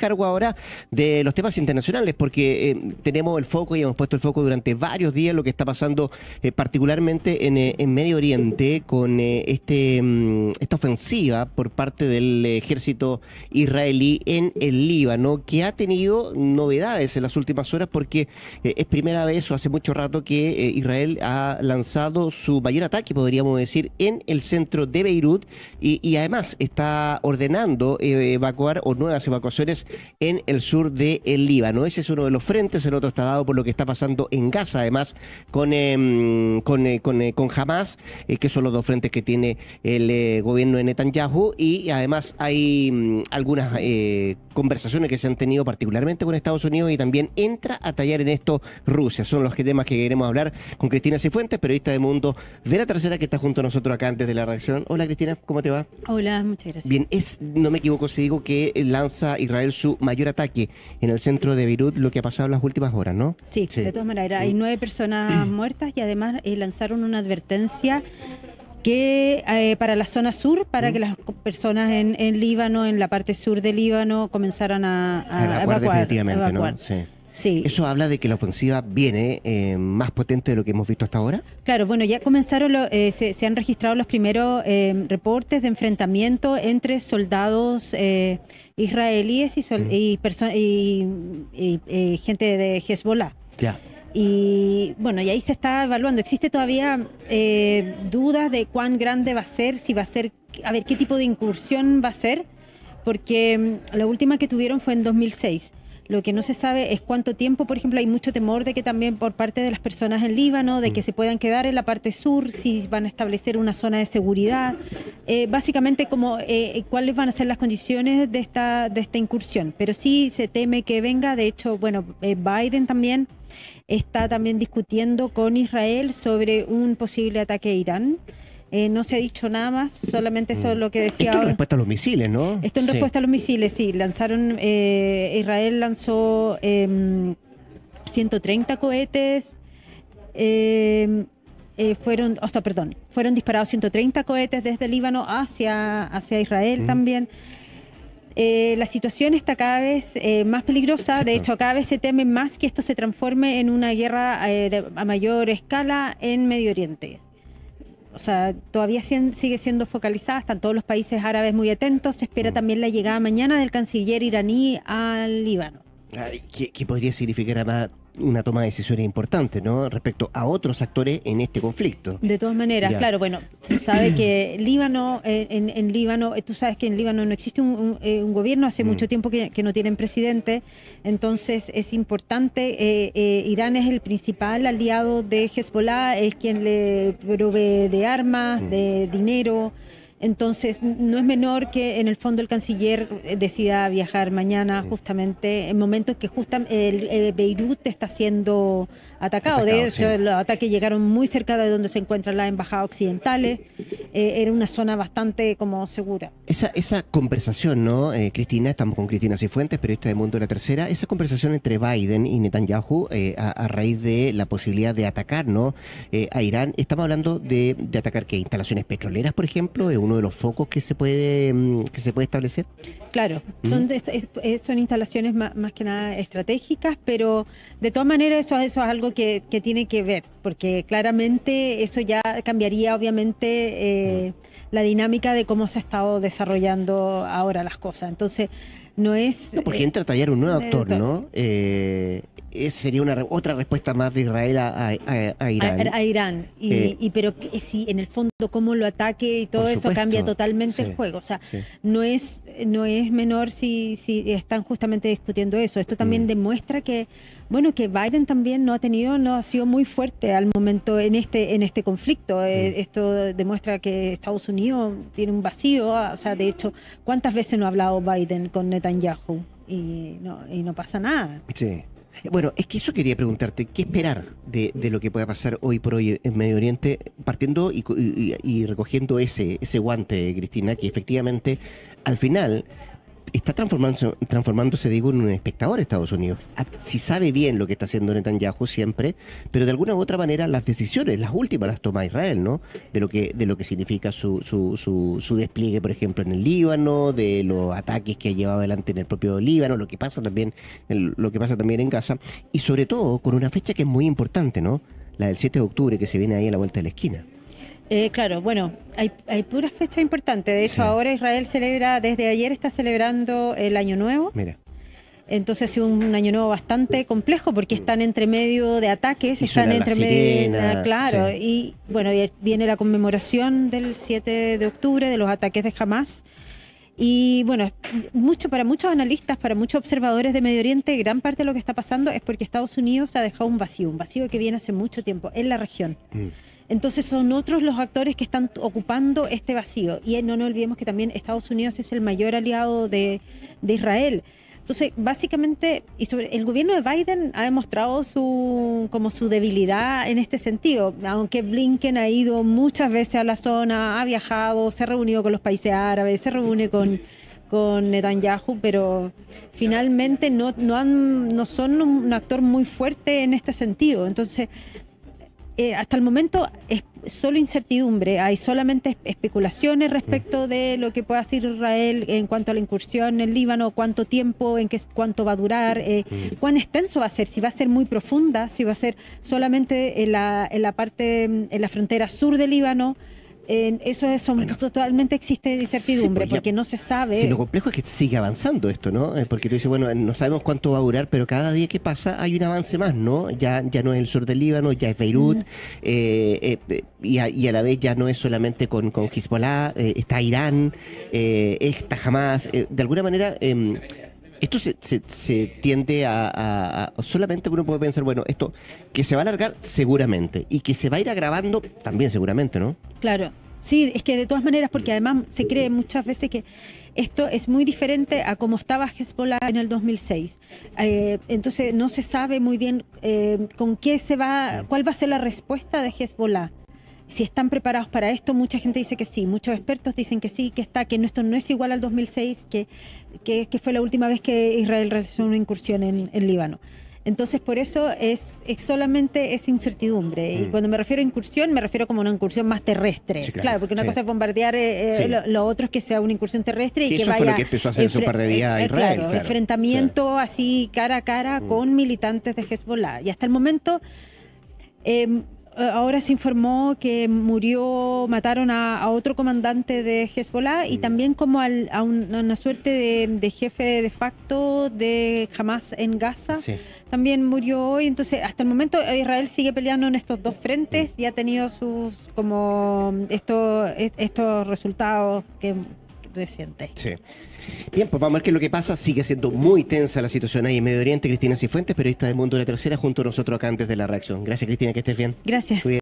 cargo ahora de los temas internacionales, porque eh, tenemos el foco y hemos puesto el foco durante varios días lo que está pasando eh, particularmente eh, en, Medio Oriente con este, mm, esta ofensiva por parte del ejército israelí en el Líbano, que ha tenido novedades en las últimas horas porque es primera vez o hace mucho rato que Israel ha lanzado su mayor ataque, podríamos decir, en el centro de Beirut y además está ordenando evacuar o nuevas evacuaciones en el sur de Líbano. Ese es uno de los frentes, el otro está dado por lo que está pasando en Gaza, además, con, em, eh, eh, con, Hamas, eh, que son los dos frentes que tiene el gobierno de Netanyahu, y además hay mm, algunas conversaciones que se han tenido particularmente con Estados Unidos y también entra a tallar en esto Rusia. Son los temas que queremos hablar con Cristina Cifuentes, periodista de Mundo de la Tercera, que está junto a nosotros acá antes de la reacción. Hola Cristina, ¿cómo te va? Hola, muchas gracias. Bien, es, no me equivoco si digo que lanza Israel su mayor ataque en el centro de Beirut, lo que ha pasado en las últimas horas, ¿no? Sí, de todas maneras, hay mm. nueve personas muertas y además eh, lanzaron una advertencia que eh, para la zona sur, para mm. que las personas en, Líbano, en la parte sur de Líbano, comenzaran a, a, evacuar, Sí. ¿Eso habla de que la ofensiva viene eh, más potente de lo que hemos visto hasta ahora? Claro, bueno, ya comenzaron, eh, se, han registrado los primeros eh, reportes de enfrentamiento entre soldados israelíes y, y, gente de Hezbollah. Y bueno, y ahí se está evaluando. Existe todavía dudas de cuán grande va a ser, si va a ser, a ver, qué tipo de incursión va a ser, porque mm, la última que tuvieron fue en 2006. Lo que no se sabe es cuánto tiempo, por ejemplo, hay mucho temor de que también por parte de las personas en Líbano, de que mm. se puedan quedar en la parte sur, si van a establecer una zona de seguridad. Eh, básicamente, como eh, cuáles van a ser las condiciones de esta, de esta incursión. Pero sí se teme que venga, de hecho, bueno, eh, Biden también está también discutiendo con Israel sobre un posible ataque a Irán. Eh, no se ha dicho nada más, solamente eso es lo que decía. Esto en respuesta a los misiles, ¿no? Esto en respuesta a los misiles, sí. Lanzaron, eh, Israel lanzó 130 em, cohetes. Em, eh, fueron, perdón, fueron disparados 130 cohetes desde Líbano hacia, hacia Israel mm. también. la situación está cada vez más peligrosa. De hecho, cada vez se teme más que esto se transforme en una guerra a mayor escala en Medio Oriente o sea, todavía sigue siendo focalizada, están todos los países árabes muy atentos, se espera mm. también la llegada mañana del canciller iraní al Líbano. ¿Qué, podría significar además una toma de decisiones importante, ¿no? Respecto a otros actores en este conflicto. De todas maneras, claro, bueno, se sabe que Líbano, eh, en, Líbano, eh, tú sabes que en Líbano no existe un, eh, gobierno, hace mm. mucho tiempo que, no tienen presidente, entonces es importante, Irán es el principal aliado de Hezbollah, es quien le provee de armas, mm. de dinero. Entonces, no es menor que en el fondo el canciller eh, decida viajar mañana, justamente en momentos que justa, el, Beirut está siendo atacado. de hecho, los ataques llegaron muy cerca de donde se encuentran las embajadas occidentales. Eh, era una zona bastante como segura. Esa, esa conversación, ¿no, eh, Cristina? Estamos con Cristina Cifuentes, periodista de Mundo de la Tercera. Esa conversación entre Biden y Netanyahu a, raíz de la posibilidad de atacar ¿no? a Irán. Estamos hablando de, de atacar ¿qué? instalaciones petroleras, por ejemplo, uno de los focos que se puede, mm, que se puede establecer? Claro, son, instalaciones más, que nada estratégicas, pero de todas maneras eso, eso es algo que, tiene que ver, porque claramente eso ya cambiaría obviamente eh, la dinámica de cómo se ha estado desarrollando ahora las cosas. Entonces, no es... porque eh, entra a tallar un nuevo eh, actor, ¿no? Eh, sería una otra respuesta más de Israel a, Irán. A, Irán. Y, pero que, si en el fondo cómo lo ataque y todo eso cambia totalmente el juego. O sea, no es no es menor si, si están justamente discutiendo eso. Esto también mm. demuestra que bueno, que Biden también no ha tenido, no ha sido muy fuerte al momento en este, en este conflicto. Eh, mm. Esto demuestra que Estados Unidos tiene un vacío, ah, o sea, de hecho, ¿cuántas veces no ha hablado Biden con Netanyahu? Y no, y no pasa nada. Sí. Bueno, es que eso quería preguntarte, ¿qué esperar de, lo que pueda pasar hoy por hoy en Medio Oriente, partiendo y, recogiendo ese, ese guante, Cristina, que efectivamente al final está transformándose, transformándose, digo, en un espectador Estados Unidos. Ah, si sabe bien lo que está haciendo Netanyahu siempre, pero de alguna u otra manera las decisiones, las últimas las toma Israel, ¿no? De lo que, de lo que significa su, su, su, su despliegue, por ejemplo, en el Líbano, de los ataques que ha llevado adelante en el propio Líbano, lo que pasa también, lo que pasa también en Gaza, y sobre todo con una fecha que es muy importante, ¿no? La del 7 de octubre que se viene ahí a la vuelta de la esquina. Eh, claro, bueno, hay, hay puras fechas importantes. De hecho, ahora Israel celebra, desde ayer está celebrando el Año Nuevo. Mira. Entonces es un año nuevo bastante complejo porque están entre medio de ataques, y están entre medio, ah, claro, y bueno, viene la conmemoración del 7 de octubre de los ataques de Hamas. Y bueno, mucho, para muchos analistas, para muchos observadores de Medio Oriente, gran parte de lo que está pasando es porque Estados Unidos ha dejado un vacío, un vacío que viene hace mucho tiempo en la región. Mm. Entonces son otros los actores que están ocupando este vacío. Y no nos olvidemos que también Estados Unidos es el mayor aliado de, de Israel. Entonces, básicamente, y sobre, el gobierno de Biden ha demostrado su, como su debilidad en este sentido, aunque Blinken ha ido muchas veces a la zona, ha viajado, se ha reunido con los países árabes, se reúne con con Netanyahu, pero finalmente no, no, han, no son un actor muy fuerte en este sentido. Entonces, eh, hasta el momento es solo incertidumbre, hay solamente especulaciones respecto de lo que pueda hacer Israel en cuanto a la incursión en Líbano, cuánto tiempo, en cuánto va a durar, eh, cuán extenso va a ser, si va a ser muy profunda, si va a ser solamente en la, en la parte, en la frontera sur del Líbano eso es bueno, totalmente existe incertidumbre pues, porque no se sabe. Sí, lo complejo es que sigue avanzando esto, ¿no? Eh, porque tú dices, bueno, no sabemos cuánto va a durar, pero cada día que pasa hay un avance más, ¿no? Ya, ya no es el sur del Líbano, ya es Beirut, eh, eh, y, a, a, la vez ya no es solamente con, con Hezbollah, está Irán, está Hamas. de alguna manera em, esto se, tiende a, Solamente uno puede pensar, bueno, esto que se va a alargar seguramente y que se va a ir agravando también seguramente, ¿no? Claro. Sí, es que de todas maneras, porque además se cree muchas veces que esto es muy diferente a cómo estaba Hezbollah en el 2006. Eh, entonces no se sabe muy bien eh, con qué se va, cuál va a ser la respuesta de Hezbollah si están preparados para esto, mucha gente dice que sí, muchos expertos dicen que sí, que está, que esto no es igual al 2006, que, que, fue la última vez que Israel realizó una incursión en, Líbano. Entonces, por eso es, solamente es incertidumbre. Y mm. cuando me refiero a incursión, me refiero como una incursión más terrestre. claro, porque una cosa es bombardear, eh, eh, lo, otro es que sea una incursión terrestre y que eso vaya. lo que empezó a hacer su par de eh, días Israel. Claro, enfrentamiento así cara a cara mm. con militantes de Hezbollah. Y hasta el momento. Em, eh, ahora se informó que murió, mataron a, otro comandante de Hezbollah y también como a, una suerte de, jefe de facto de Hamas en Gaza. También murió hoy, entonces hasta el momento eh, Israel sigue peleando en estos dos frentes y ha tenido sus como estos e, estos resultados que reciente. Sí. Bien, pues vamos a ver qué es lo que pasa. Sigue siendo muy tensa la situación ahí en Medio Oriente. Cristina Cifuentes, periodista del Mundo de la Tercera, junto a nosotros acá antes de la reacción. Gracias, Cristina, que estés bien. Gracias.